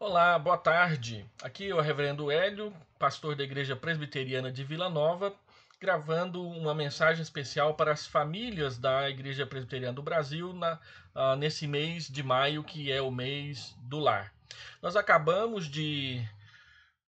Olá, boa tarde. Aqui é o Reverendo Hélio, pastor da Igreja Presbiteriana de Vila Nova, gravando uma mensagem especial para as famílias da Igreja Presbiteriana do Brasil na, uh, nesse mês de maio, que é o mês do lar. Nós acabamos de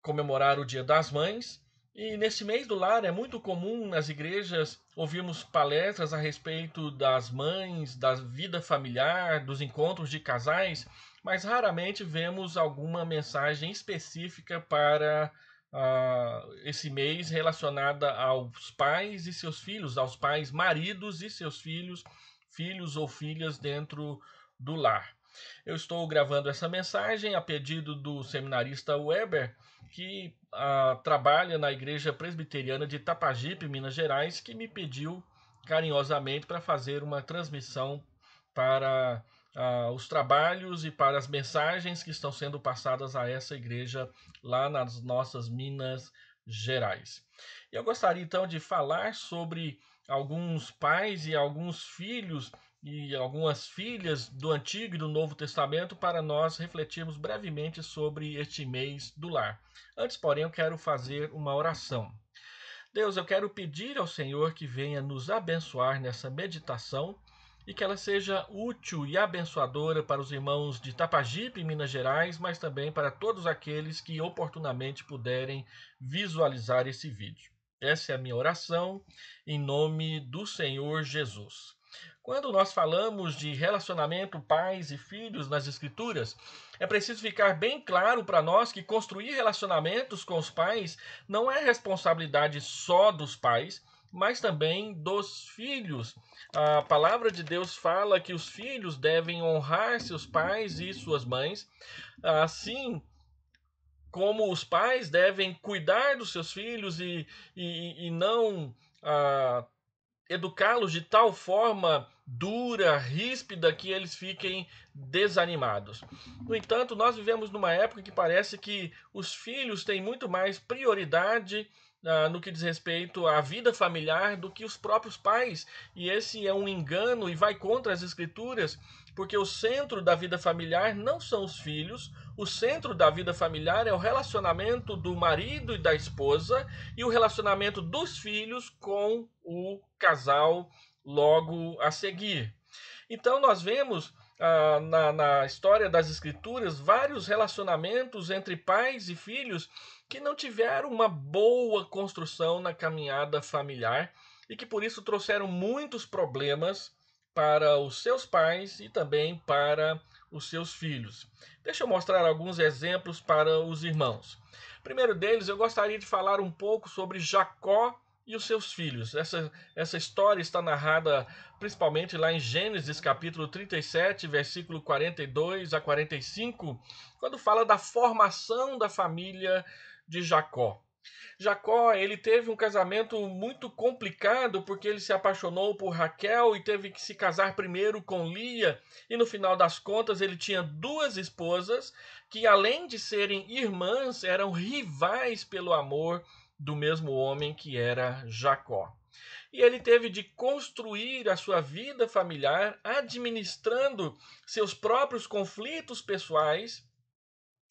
comemorar o Dia das Mães e nesse mês do lar é muito comum nas igrejas ouvirmos palestras a respeito das mães, da vida familiar, dos encontros de casais mas raramente vemos alguma mensagem específica para uh, esse mês relacionada aos pais e seus filhos, aos pais maridos e seus filhos, filhos ou filhas dentro do lar. Eu estou gravando essa mensagem a pedido do seminarista Weber, que uh, trabalha na Igreja Presbiteriana de Tapajipe, Minas Gerais, que me pediu carinhosamente para fazer uma transmissão para ah, os trabalhos e para as mensagens que estão sendo passadas a essa igreja lá nas nossas Minas Gerais. Eu gostaria então de falar sobre alguns pais e alguns filhos e algumas filhas do Antigo e do Novo Testamento para nós refletirmos brevemente sobre este mês do lar. Antes, porém, eu quero fazer uma oração. Deus, eu quero pedir ao Senhor que venha nos abençoar nessa meditação e que ela seja útil e abençoadora para os irmãos de Tapajipe, Minas Gerais, mas também para todos aqueles que oportunamente puderem visualizar esse vídeo. Essa é a minha oração em nome do Senhor Jesus. Quando nós falamos de relacionamento pais e filhos nas escrituras, é preciso ficar bem claro para nós que construir relacionamentos com os pais não é responsabilidade só dos pais, mas também dos filhos. A palavra de Deus fala que os filhos devem honrar seus pais e suas mães, assim como os pais devem cuidar dos seus filhos e, e, e não ah, educá-los de tal forma dura, ríspida, que eles fiquem desanimados. No entanto, nós vivemos numa época que parece que os filhos têm muito mais prioridade ah, no que diz respeito à vida familiar do que os próprios pais. E esse é um engano e vai contra as escrituras, porque o centro da vida familiar não são os filhos, o centro da vida familiar é o relacionamento do marido e da esposa e o relacionamento dos filhos com o casal logo a seguir. Então nós vemos ah, na, na história das escrituras vários relacionamentos entre pais e filhos que não tiveram uma boa construção na caminhada familiar e que por isso trouxeram muitos problemas para os seus pais e também para os seus filhos. Deixa eu mostrar alguns exemplos para os irmãos. Primeiro deles, eu gostaria de falar um pouco sobre Jacó e os seus filhos. Essa, essa história está narrada principalmente lá em Gênesis capítulo 37, versículo 42 a 45, quando fala da formação da família de Jacó. Jacó, ele teve um casamento muito complicado porque ele se apaixonou por Raquel e teve que se casar primeiro com Lia, e no final das contas ele tinha duas esposas que além de serem irmãs, eram rivais pelo amor do mesmo homem que era Jacó. E ele teve de construir a sua vida familiar administrando seus próprios conflitos pessoais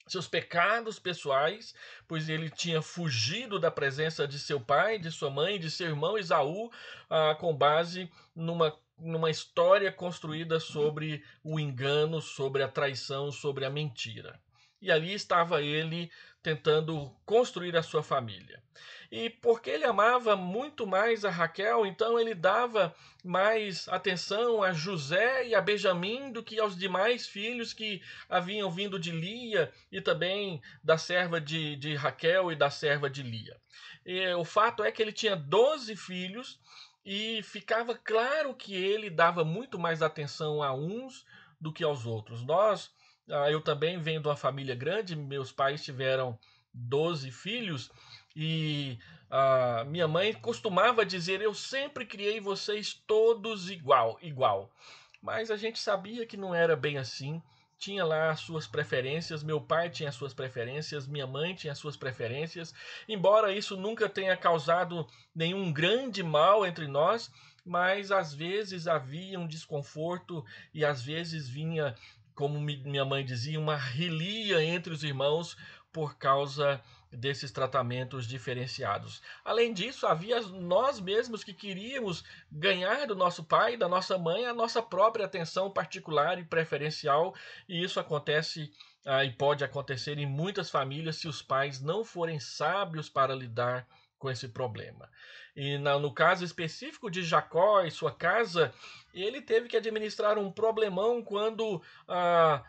seus pecados pessoais, pois ele tinha fugido da presença de seu pai, de sua mãe, de seu irmão Isaú, ah, com base numa, numa história construída sobre o engano, sobre a traição, sobre a mentira. E ali estava ele tentando construir a sua família. E porque ele amava muito mais a Raquel, então ele dava mais atenção a José e a Benjamim do que aos demais filhos que haviam vindo de Lia e também da serva de, de Raquel e da serva de Lia. E, o fato é que ele tinha 12 filhos e ficava claro que ele dava muito mais atenção a uns do que aos outros. Nós ah, eu também venho de uma família grande, meus pais tiveram 12 filhos e a ah, minha mãe costumava dizer: Eu sempre criei vocês todos igual, igual. Mas a gente sabia que não era bem assim. Tinha lá as suas preferências, meu pai tinha as suas preferências, minha mãe tinha as suas preferências. Embora isso nunca tenha causado nenhum grande mal entre nós, mas às vezes havia um desconforto e às vezes vinha como minha mãe dizia, uma relia entre os irmãos por causa desses tratamentos diferenciados. Além disso, havia nós mesmos que queríamos ganhar do nosso pai, da nossa mãe, a nossa própria atenção particular e preferencial, e isso acontece ah, e pode acontecer em muitas famílias se os pais não forem sábios para lidar com com esse problema. E na, no caso específico de Jacó e sua casa, ele teve que administrar um problemão quando ah,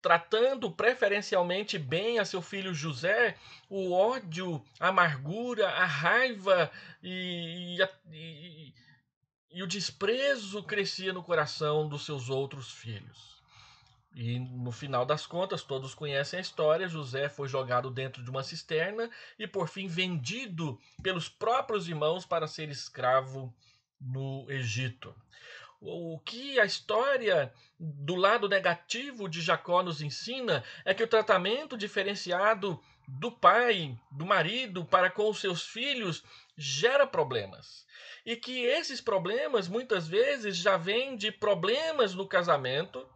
tratando preferencialmente bem a seu filho José, o ódio, a amargura, a raiva e, e, e, e, o desprezo crescia no coração dos seus outros filhos. E no final das contas, todos conhecem a história: José foi jogado dentro de uma cisterna e, por fim, vendido pelos próprios irmãos para ser escravo no Egito. O que a história do lado negativo de Jacó nos ensina é que o tratamento diferenciado do pai, do marido para com os seus filhos gera problemas. E que esses problemas muitas vezes já vêm de problemas no casamento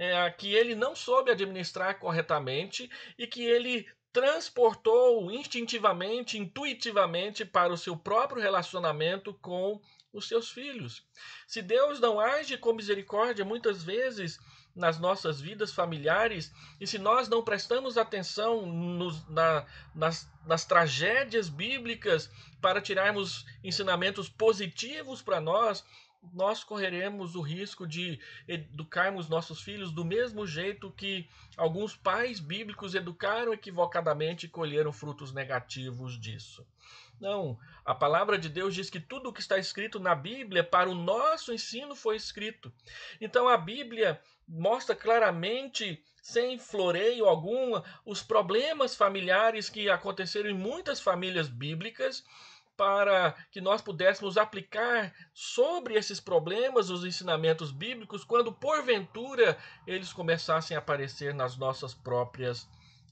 é, que ele não soube administrar corretamente e que ele transportou instintivamente, intuitivamente para o seu próprio relacionamento com os seus filhos. Se Deus não age com misericórdia muitas vezes nas nossas vidas familiares e se nós não prestamos atenção nos, na, nas, nas tragédias bíblicas para tirarmos ensinamentos positivos para nós, nós correremos o risco de educarmos nossos filhos do mesmo jeito que alguns pais bíblicos educaram equivocadamente e colheram frutos negativos disso. Não, a palavra de Deus diz que tudo o que está escrito na Bíblia para o nosso ensino foi escrito. Então a Bíblia mostra claramente, sem floreio algum, os problemas familiares que aconteceram em muitas famílias bíblicas para que nós pudéssemos aplicar sobre esses problemas os ensinamentos bíblicos quando porventura eles começassem a aparecer nas nossas próprias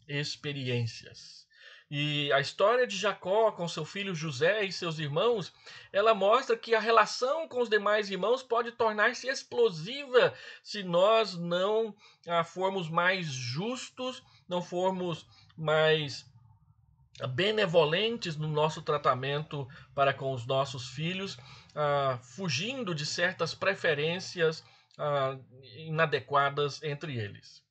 experiências. E a história de Jacó com seu filho José e seus irmãos, ela mostra que a relação com os demais irmãos pode tornar-se explosiva se nós não ah, formos mais justos, não formos mais benevolentes no nosso tratamento para com os nossos filhos, ah, fugindo de certas preferências ah, inadequadas entre eles.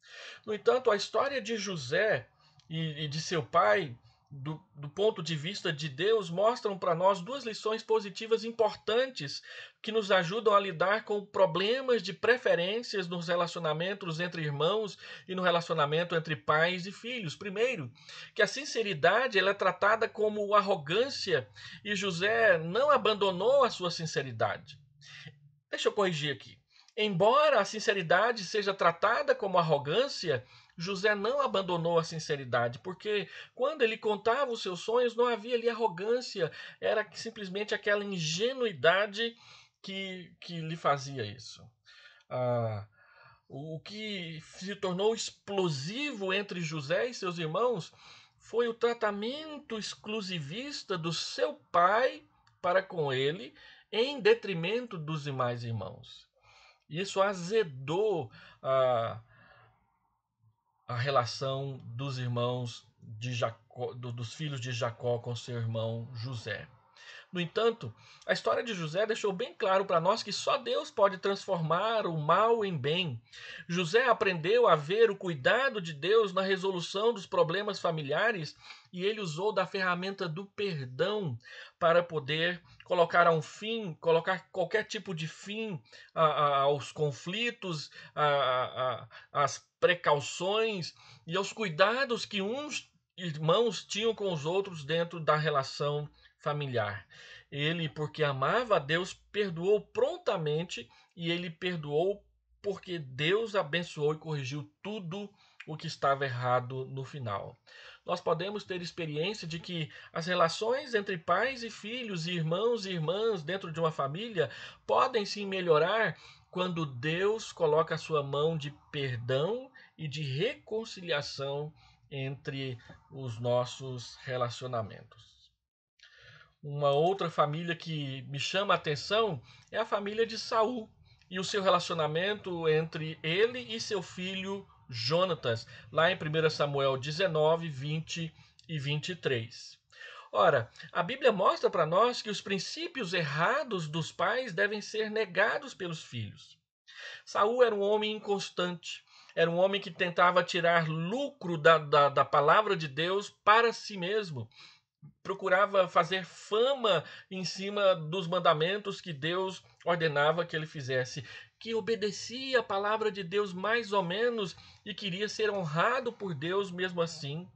No entanto, a história de José e, e de seu pai do, do, ponto de vista de Deus, mostram para nós duas lições positivas importantes que nos ajudam a lidar com problemas de preferências nos relacionamentos entre irmãos e no relacionamento entre pais e filhos. Primeiro, que a sinceridade ela é tratada como arrogância e José não abandonou a sua sinceridade. Deixa eu corrigir aqui. Embora a sinceridade seja tratada como arrogância, José não abandonou a sinceridade, porque quando ele contava os seus sonhos, não havia ali arrogância, era simplesmente aquela ingenuidade que, que lhe fazia isso. Ah, o que se tornou explosivo entre José e seus irmãos foi o tratamento exclusivista do seu pai para com ele, em detrimento dos demais irmãos. Isso azedou ah, a relação dos irmãos de Jacó, do, dos filhos de Jacó com seu irmão José. No entanto, a história de José deixou bem claro para nós que só Deus pode transformar o mal em bem. José aprendeu a ver o cuidado de Deus na resolução dos problemas familiares e ele usou da ferramenta do perdão para poder colocar um fim, colocar qualquer tipo de fim a, a, aos conflitos, às precauções e aos cuidados que uns irmãos tinham com os outros dentro da relação familiar. Ele, porque amava a Deus, perdoou prontamente e ele perdoou porque Deus abençoou e corrigiu tudo o que estava errado no final. Nós podemos ter experiência de que as relações entre pais e filhos, irmãos e irmãs dentro de uma família podem sim melhorar quando Deus coloca a sua mão de perdão e de reconciliação entre os nossos relacionamentos. Uma outra família que me chama a atenção é a família de Saul e o seu relacionamento entre ele e seu filho Jonatas, lá em 1 Samuel 19, 20 e 23. Ora, a Bíblia mostra para nós que os princípios errados dos pais devem ser negados pelos filhos. Saul era um homem inconstante, era um homem que tentava tirar lucro da, da, da palavra de Deus para si mesmo procurava fazer fama em cima dos mandamentos que Deus ordenava que ele fizesse que obedecia a palavra de Deus mais ou menos e queria ser honrado por Deus mesmo assim.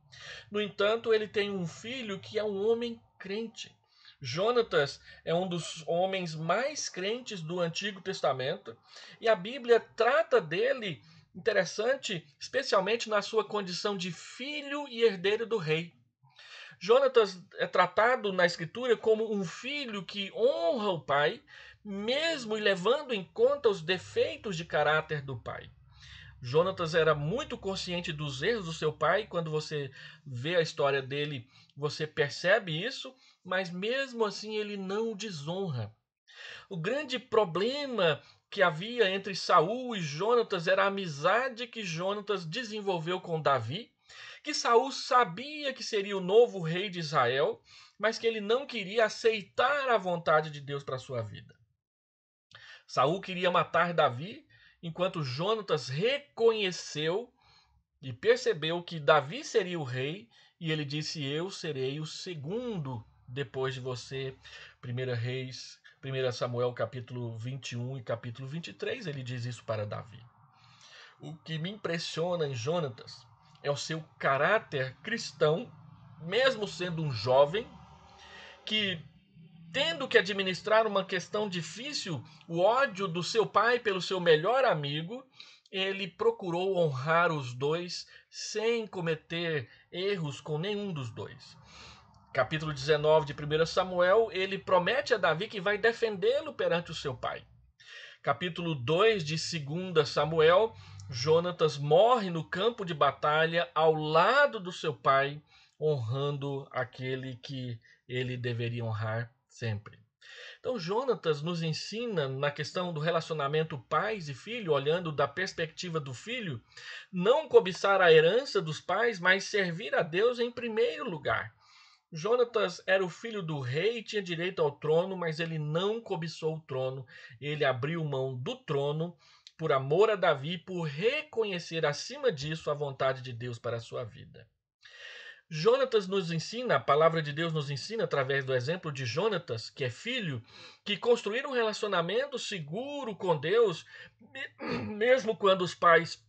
No entanto, ele tem um filho que é um homem crente. Jonatas é um dos homens mais crentes do Antigo Testamento e a Bíblia trata dele, interessante, especialmente na sua condição de filho e herdeiro do rei. Jonatas é tratado na Escritura como um filho que honra o pai mesmo levando em conta os defeitos de caráter do pai. Jonatas era muito consciente dos erros do seu pai. Quando você vê a história dele, você percebe isso, mas mesmo assim ele não o desonra. O grande problema que havia entre Saul e Jonatas era a amizade que Jonatas desenvolveu com Davi, que Saul sabia que seria o novo rei de Israel, mas que ele não queria aceitar a vontade de Deus para sua vida. Saul queria matar Davi, enquanto Jonatas reconheceu e percebeu que Davi seria o rei, e ele disse: Eu serei o segundo depois de você. 1 Reis, 1 Samuel capítulo 21 e capítulo 23, ele diz isso para Davi. O que me impressiona em Jonatas é o seu caráter cristão, mesmo sendo um jovem que Tendo que administrar uma questão difícil, o ódio do seu pai pelo seu melhor amigo, ele procurou honrar os dois sem cometer erros com nenhum dos dois. Capítulo 19 de 1 Samuel, ele promete a Davi que vai defendê-lo perante o seu pai. Capítulo 2 de 2 Samuel, Jonatas morre no campo de batalha ao lado do seu pai, honrando aquele que ele deveria honrar sempre. Então, Jonatas nos ensina na questão do relacionamento pais e filho, olhando da perspectiva do filho, não cobiçar a herança dos pais, mas servir a Deus em primeiro lugar. Jonatas era o filho do rei, tinha direito ao trono, mas ele não cobiçou o trono. Ele abriu mão do trono por amor a Davi, por reconhecer acima disso a vontade de Deus para a sua vida. Jonatas nos ensina, a palavra de Deus nos ensina através do exemplo de Jonatas, que é filho, que construir um relacionamento seguro com Deus, mesmo quando os pais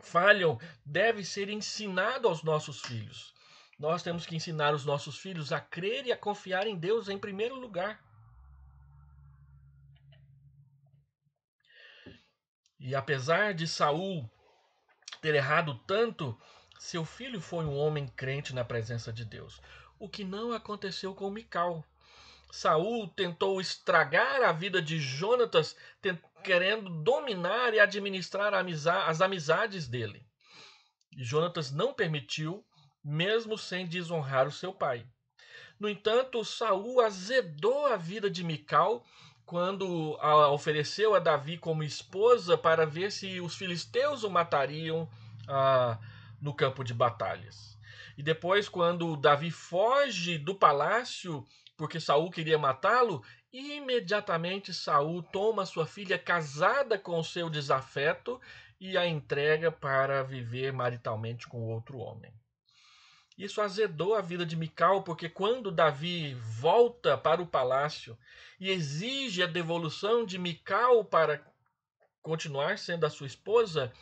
falham, deve ser ensinado aos nossos filhos. Nós temos que ensinar os nossos filhos a crer e a confiar em Deus em primeiro lugar. E apesar de Saul ter errado tanto, seu filho foi um homem crente na presença de Deus, o que não aconteceu com Mical. Saul tentou estragar a vida de Jonatas, querendo dominar e administrar as amizades dele. E Jonatas não permitiu, mesmo sem desonrar o seu pai. No entanto, Saul azedou a vida de Mical quando a ofereceu a Davi como esposa para ver se os filisteus o matariam. Ah, no campo de batalhas. E depois, quando Davi foge do palácio porque Saul queria matá-lo, imediatamente Saul toma sua filha casada com seu desafeto e a entrega para viver maritalmente com outro homem. Isso azedou a vida de Mical, porque quando Davi volta para o palácio e exige a devolução de Mical para continuar sendo a sua esposa,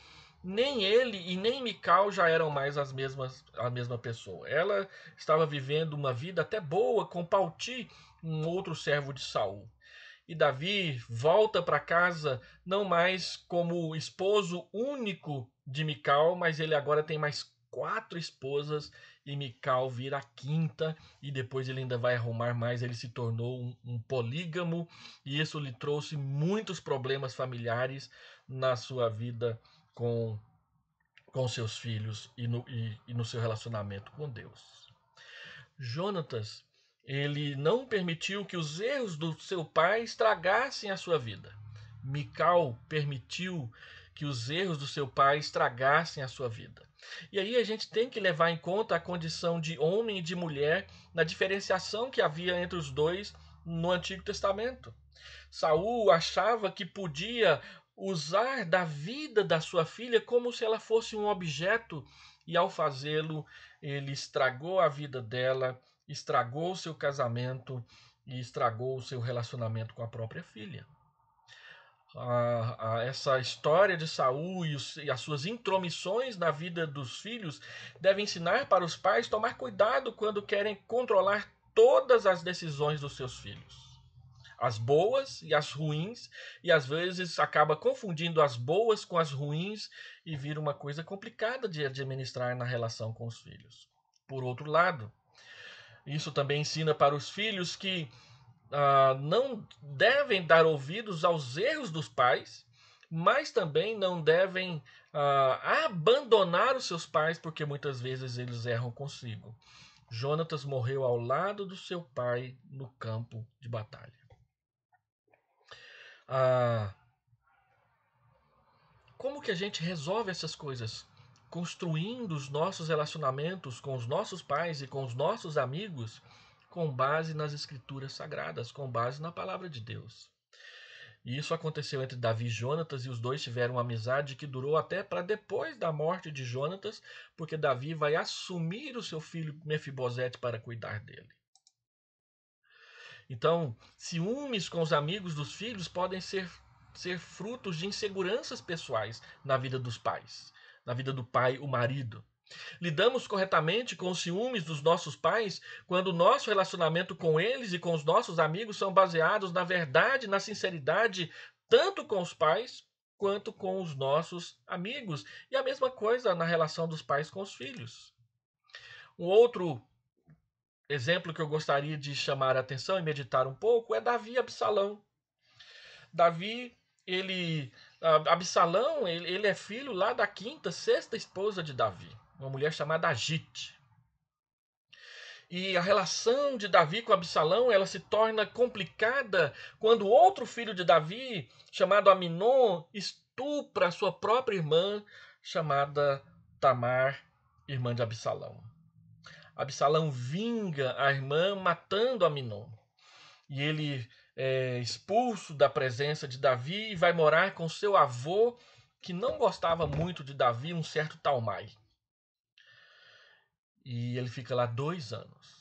nem ele e nem Mikal já eram mais as mesmas, a mesma pessoa. Ela estava vivendo uma vida até boa com Pauti, um outro servo de Saul. E Davi volta para casa não mais como esposo único de Mikal mas ele agora tem mais quatro esposas e Mikal vira a quinta e depois ele ainda vai arrumar mais. Ele se tornou um, um polígamo e isso lhe trouxe muitos problemas familiares na sua vida com, com seus filhos e no, e, e no seu relacionamento com Deus. Jonatas, ele não permitiu que os erros do seu pai estragassem a sua vida. Mical permitiu que os erros do seu pai estragassem a sua vida. E aí a gente tem que levar em conta a condição de homem e de mulher na diferenciação que havia entre os dois no Antigo Testamento. Saul achava que podia usar da vida da sua filha como se ela fosse um objeto, e ao fazê-lo, ele estragou a vida dela, estragou o seu casamento e estragou o seu relacionamento com a própria filha. A, a, essa história de Saul e, os, e, as suas intromissões na vida dos filhos deve ensinar para os pais tomar cuidado quando querem controlar todas as decisões dos seus filhos as boas e as ruins, e às vezes acaba confundindo as boas com as ruins e vira uma coisa complicada de administrar na relação com os filhos. Por outro lado, isso também ensina para os filhos que ah, não devem dar ouvidos aos erros dos pais, mas também não devem ah, abandonar os seus pais, porque muitas vezes eles erram consigo. Jonatas morreu ao lado do seu pai no campo de batalha. Ah, como que a gente resolve essas coisas? Construindo os nossos relacionamentos com os nossos pais e com os nossos amigos com base nas escrituras sagradas, com base na palavra de Deus. E isso aconteceu entre Davi e Jonatas, e os dois tiveram uma amizade que durou até para depois da morte de Jonatas, porque Davi vai assumir o seu filho Mefibosete para cuidar dele. Então, ciúmes com os amigos dos filhos podem ser, ser frutos de inseguranças pessoais na vida dos pais, na vida do pai, o marido. Lidamos corretamente com os ciúmes dos nossos pais quando o nosso relacionamento com eles e com os nossos amigos são baseados na verdade, na sinceridade, tanto com os pais quanto com os nossos amigos. E a mesma coisa na relação dos pais com os filhos. Um outro exemplo que eu gostaria de chamar a atenção e meditar um pouco é Davi Absalão. Davi, ele Absalão, ele, ele é filho lá da quinta, sexta esposa de Davi, uma mulher chamada Agite. E a relação de Davi com Absalão, ela se torna complicada quando outro filho de Davi, chamado Aminon, estupra a sua própria irmã, chamada Tamar, irmã de Absalão. Absalão vinga a irmã matando Aminon. E ele é expulso da presença de Davi e vai morar com seu avô, que não gostava muito de Davi, um certo Talmai. E ele fica lá dois anos.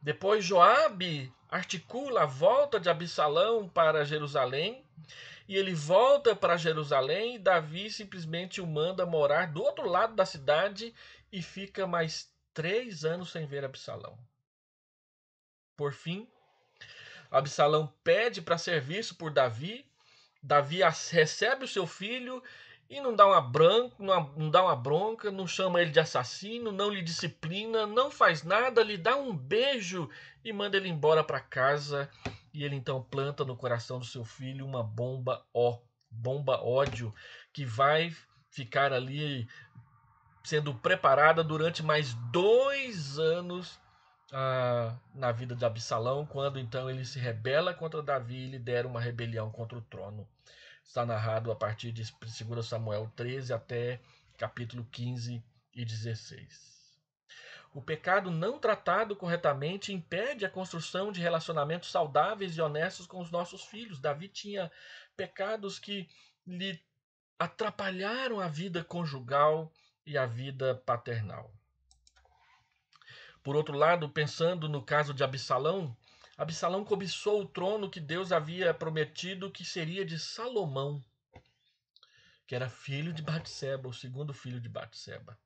Depois Joabe articula a volta de Absalão para Jerusalém e ele volta para Jerusalém e Davi simplesmente o manda morar do outro lado da cidade e fica mais três anos sem ver Absalão. Por fim, Absalão pede para serviço por Davi. Davi recebe o seu filho e não dá, uma branca, não dá uma bronca, não chama ele de assassino, não lhe disciplina, não faz nada, lhe dá um beijo e manda ele embora para casa. E ele então planta no coração do seu filho uma bomba ó, bomba ódio, que vai ficar ali sendo preparada durante mais dois anos ah, na vida de Absalão, quando então ele se rebela contra Davi e lidera uma rebelião contra o trono. Está narrado a partir de 2 Samuel 13 até capítulo 15 e 16. O pecado não tratado corretamente impede a construção de relacionamentos saudáveis e honestos com os nossos filhos. Davi tinha pecados que lhe atrapalharam a vida conjugal, e a vida paternal. Por outro lado, pensando no caso de Absalão, Absalão cobiçou o trono que Deus havia prometido que seria de Salomão, que era filho de Batseba, o segundo filho de Batseba.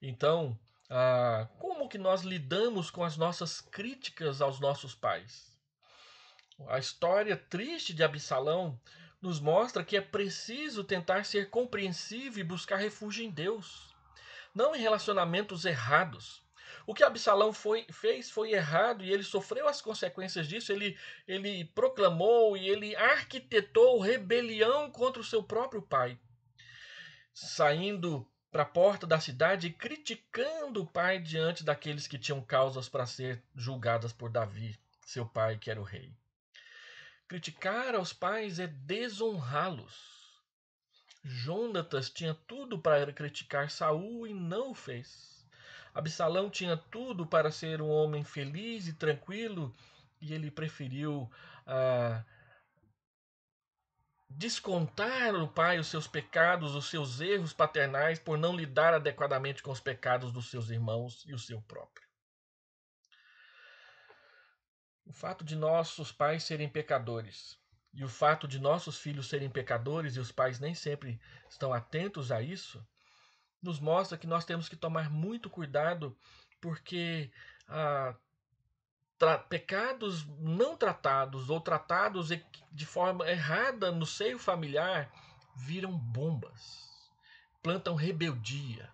Então, ah, como que nós lidamos com as nossas críticas aos nossos pais? A história triste de Absalão nos mostra que é preciso tentar ser compreensivo e buscar refúgio em Deus, não em relacionamentos errados. O que Absalão foi, fez foi errado e ele sofreu as consequências disso. Ele, ele proclamou e ele arquitetou rebelião contra o seu próprio pai, saindo para a porta da cidade e criticando o pai diante daqueles que tinham causas para ser julgadas por Davi, seu pai que era o rei. Criticar aos pais é desonrá-los. Jônatas tinha tudo para criticar Saul e não o fez. Absalão tinha tudo para ser um homem feliz e tranquilo e ele preferiu ah, descontar o pai os seus pecados, os seus erros paternais, por não lidar adequadamente com os pecados dos seus irmãos e o seu próprio. O fato de nossos pais serem pecadores e o fato de nossos filhos serem pecadores e os pais nem sempre estão atentos a isso, nos mostra que nós temos que tomar muito cuidado porque ah, pecados não tratados ou tratados de forma errada no seio familiar viram bombas, plantam rebeldia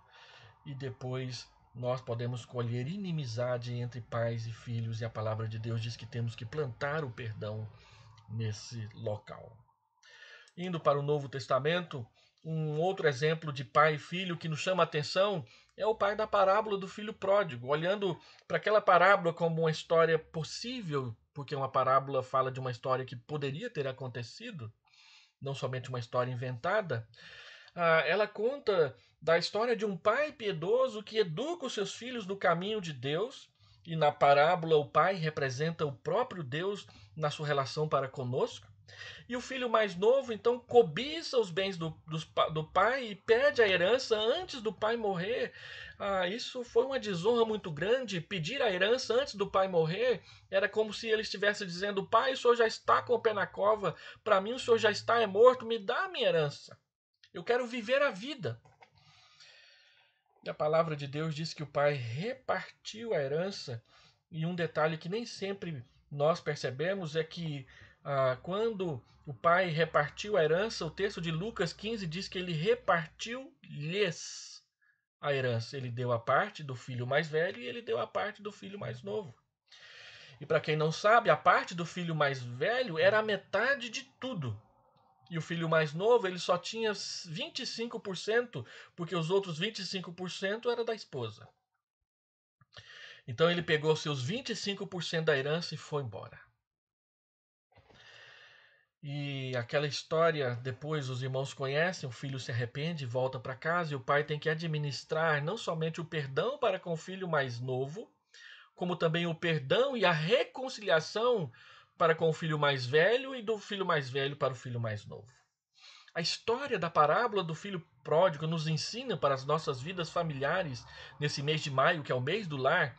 e depois nós podemos colher inimizade entre pais e filhos, e a palavra de Deus diz que temos que plantar o perdão nesse local. Indo para o Novo Testamento, um outro exemplo de pai e filho que nos chama a atenção é o pai da parábola do filho pródigo, olhando para aquela parábola como uma história possível, porque uma parábola fala de uma história que poderia ter acontecido, não somente uma história inventada. Ah, ela conta da história de um pai piedoso que educa os seus filhos no caminho de Deus. E na parábola, o pai representa o próprio Deus na sua relação para conosco. E o filho mais novo, então, cobiça os bens do, do, do pai e pede a herança antes do pai morrer. Ah, isso foi uma desonra muito grande. Pedir a herança antes do pai morrer era como se ele estivesse dizendo: Pai, o senhor já está com o pé na cova, para mim o senhor já está é morto, me dá a minha herança. Eu quero viver a vida. E a palavra de Deus diz que o Pai repartiu a herança. E um detalhe que nem sempre nós percebemos é que ah, quando o Pai repartiu a herança, o texto de Lucas 15 diz que ele repartiu-lhes a herança. Ele deu a parte do filho mais velho e ele deu a parte do filho mais novo. E para quem não sabe, a parte do filho mais velho era a metade de tudo e o filho mais novo, ele só tinha 25%, porque os outros 25% era da esposa. Então ele pegou seus 25% da herança e foi embora. E aquela história, depois os irmãos conhecem, o filho se arrepende, volta para casa e o pai tem que administrar não somente o perdão para com o filho mais novo, como também o perdão e a reconciliação para com o filho mais velho e do filho mais velho para o filho mais novo. A história da parábola do filho pródigo nos ensina para as nossas vidas familiares nesse mês de maio, que é o mês do lar,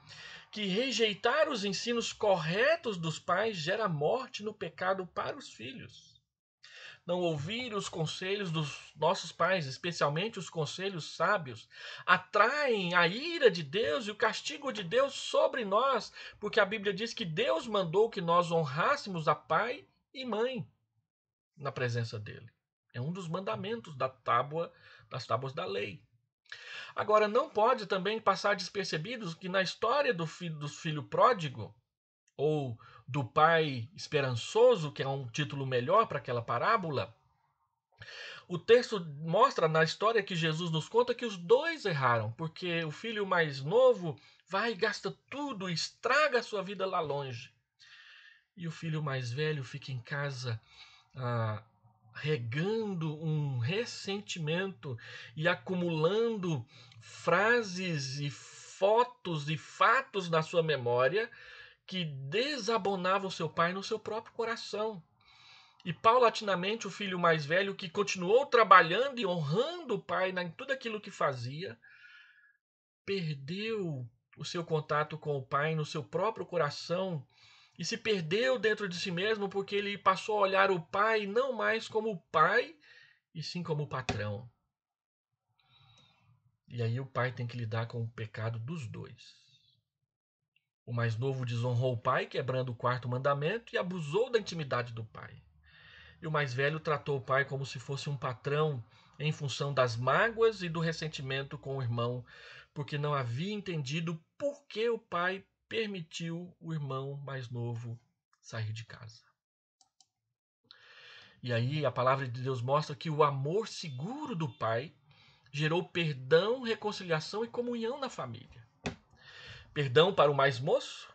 que rejeitar os ensinos corretos dos pais gera morte no pecado para os filhos não ouvir os conselhos dos nossos pais, especialmente os conselhos sábios, atraem a ira de Deus e o castigo de Deus sobre nós, porque a Bíblia diz que Deus mandou que nós honrássemos a pai e mãe na presença dele. É um dos mandamentos da tábua, das tábuas da lei. Agora, não pode também passar despercebidos que na história do filho, do filho pródigo, ou do Pai Esperançoso, que é um título melhor para aquela parábola, o texto mostra na história que Jesus nos conta que os dois erraram, porque o filho mais novo vai e gasta tudo, estraga a sua vida lá longe. E o filho mais velho fica em casa ah, regando um ressentimento e acumulando frases e fotos e fatos na sua memória que desabonava o seu pai no seu próprio coração. E paulatinamente o filho mais velho, que continuou trabalhando e honrando o pai em tudo aquilo que fazia, perdeu o seu contato com o pai no seu próprio coração e se perdeu dentro de si mesmo porque ele passou a olhar o pai não mais como o pai, e sim como o patrão. E aí o pai tem que lidar com o pecado dos dois. O mais novo desonrou o pai, quebrando o quarto mandamento, e abusou da intimidade do pai. E o mais velho tratou o pai como se fosse um patrão, em função das mágoas e do ressentimento com o irmão, porque não havia entendido por que o pai permitiu o irmão mais novo sair de casa. E aí a palavra de Deus mostra que o amor seguro do pai gerou perdão, reconciliação e comunhão na família. Perdão para o mais moço,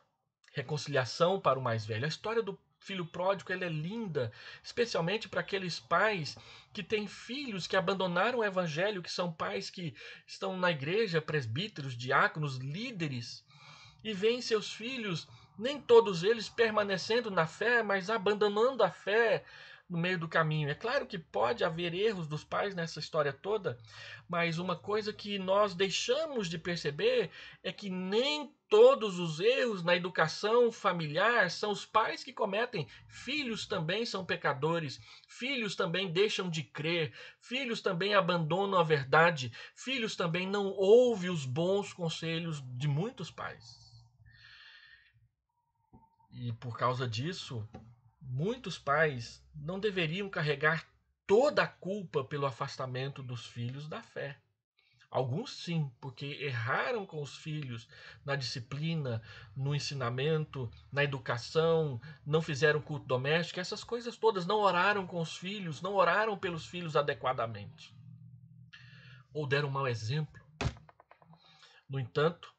reconciliação para o mais velho. A história do filho pródigo ela é linda, especialmente para aqueles pais que têm filhos que abandonaram o evangelho, que são pais que estão na igreja, presbíteros, diáconos, líderes, e veem seus filhos, nem todos eles permanecendo na fé, mas abandonando a fé, no meio do caminho. É claro que pode haver erros dos pais nessa história toda, mas uma coisa que nós deixamos de perceber é que nem todos os erros na educação familiar são os pais que cometem. Filhos também são pecadores, filhos também deixam de crer, filhos também abandonam a verdade, filhos também não ouvem os bons conselhos de muitos pais. E por causa disso, muitos pais não deveriam carregar toda a culpa pelo afastamento dos filhos da fé. Alguns sim, porque erraram com os filhos na disciplina, no ensinamento, na educação, não fizeram culto doméstico, essas coisas todas, não oraram com os filhos, não oraram pelos filhos adequadamente. Ou deram mau exemplo. No entanto,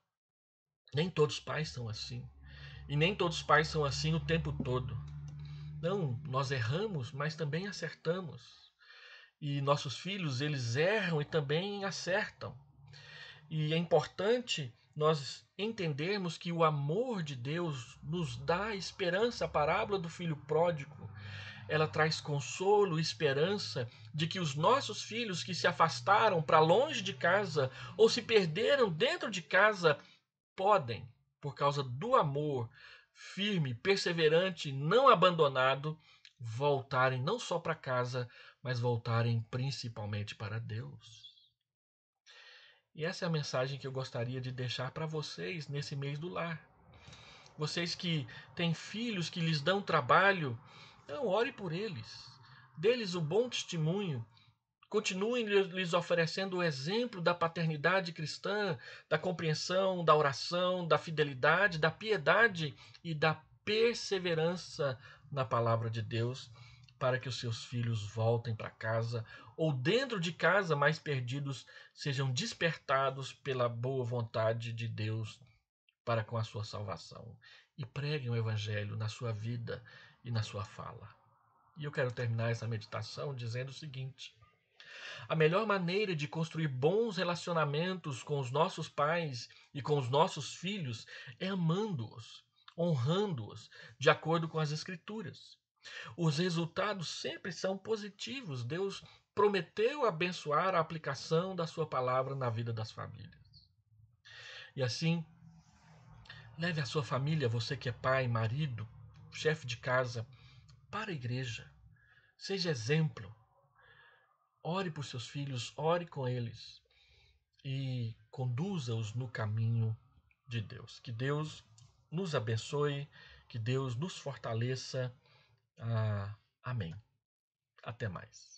nem todos os pais são assim. E nem todos os pais são assim o tempo todo nós erramos, mas também acertamos. E nossos filhos, eles erram e também acertam. E é importante nós entendermos que o amor de Deus nos dá esperança. A parábola do filho pródigo, ela traz consolo e esperança de que os nossos filhos que se afastaram para longe de casa ou se perderam dentro de casa podem, por causa do amor firme, perseverante, não abandonado, voltarem não só para casa, mas voltarem principalmente para Deus. E essa é a mensagem que eu gostaria de deixar para vocês nesse mês do lar. Vocês que têm filhos que lhes dão trabalho, então ore por eles. Dê-lhes o bom testemunho continuem lhes oferecendo o exemplo da paternidade cristã, da compreensão, da oração, da fidelidade, da piedade e da perseverança na palavra de Deus, para que os seus filhos voltem para casa ou dentro de casa, mais perdidos, sejam despertados pela boa vontade de Deus para com a sua salvação e preguem o evangelho na sua vida e na sua fala. E eu quero terminar essa meditação dizendo o seguinte: a melhor maneira de construir bons relacionamentos com os nossos pais e com os nossos filhos é amando-os, honrando-os, de acordo com as Escrituras. Os resultados sempre são positivos. Deus prometeu abençoar a aplicação da Sua palavra na vida das famílias. E assim, leve a sua família, você que é pai, marido, chefe de casa, para a igreja. Seja exemplo Ore por seus filhos, ore com eles e conduza-os no caminho de Deus. Que Deus nos abençoe, que Deus nos fortaleça. Ah, amém. Até mais.